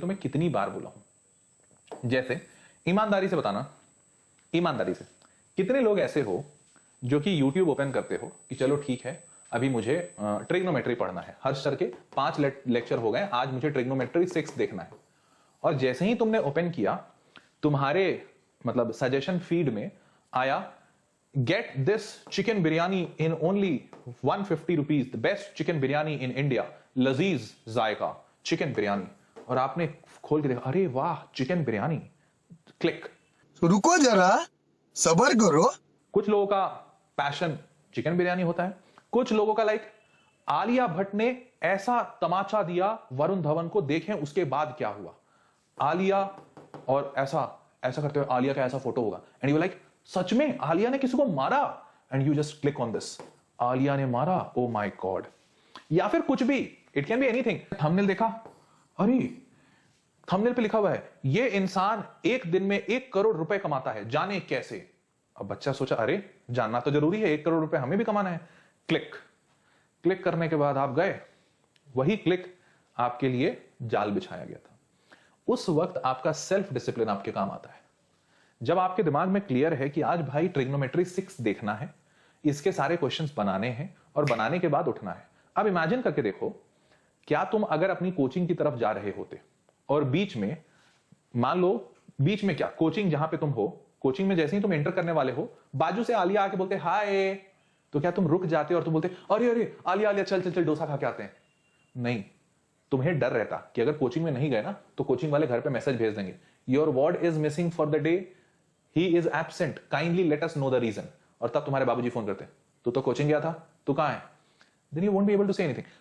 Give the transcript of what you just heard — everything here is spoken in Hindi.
तो मैं कितनी बार बोला हूं जैसे ईमानदारी से बताना ईमानदारी से कितने लोग ऐसे हो जो कि YouTube ओपन करते हो कि चलो ठीक है अभी मुझे ट्रिग्नोमेट्री पढ़ना है हर सर के पांच लेक्चर हो गए आज मुझे ट्रिग्नोमेट्री सिक्स देखना है और जैसे ही तुमने ओपन किया तुम्हारे मतलब सजेशन फीड में आया get this chicken biryani in only one fifty rupees the best chicken biryani in India लजीज जायका चिकन बिरयानी और आपने खोल के देखा अरे वाह चिकन बिरयानी क्लिक रुको जरा सबर करो कुछ लोगों का पैशन चिकन बिरयानी होता है कुछ लोगों का लाइक आलिया भट्ट ने ऐसा तमाचा दिया वरुण धवन को देखें उसके बाद क्या हुआ आलिया और ऐसा ऐसा करते हुए आलिया का ऐसा फोटो होगा एंड यू लाइक सच में आलिया ने किसी को मारा and you just click on this Alia ने मारा ओ माई गॉड या फिर कुछ भी इट कैन बी एनीथिंग हमने देखा अरे थंबनेल पे लिखा हुआ है ये इंसान एक दिन में एक करोड़ रुपए कमाता है जाने कैसे अब बच्चा सोचा अरे जानना तो जरूरी है एक करोड़ रुपए हमें भी कमाना है क्लिक क्लिक करने के बाद आप गए वही क्लिक आपके लिए जाल बिछाया गया था उस वक्त आपका सेल्फ डिसिप्लिन आपके काम आता है जब आपके दिमाग में क्लियर है कि आज भाई ट्रिग्नोमेट्री सिक्स देखना है इसके सारे क्वेश्चंस बनाने हैं और बनाने के बाद उठना है अब इमेजिन करके देखो क्या तुम अगर अपनी कोचिंग की तरफ जा रहे होते और बीच में मान लो बीच में क्या कोचिंग जहां पे तुम हो कोचिंग में जैसे ही तुम एंटर करने वाले हो बाजू से आलिया आके बोलते हाय तो क्या तुम रुक जाते और तुम तो बोलते अरे अरे आलिया आलिया चल चल चल डोसा खा के आते हैं नहीं तुम्हें डर रहता कि अगर कोचिंग में नहीं गए ना तो कोचिंग वाले घर पे मैसेज भेज देंगे your ward is missing for the day he is absent kindly let us know the reason और तब तुम्हारे बाबूजी फोन करते तू तो कोचिंग गया था तू कहां है then you won't be able to say anything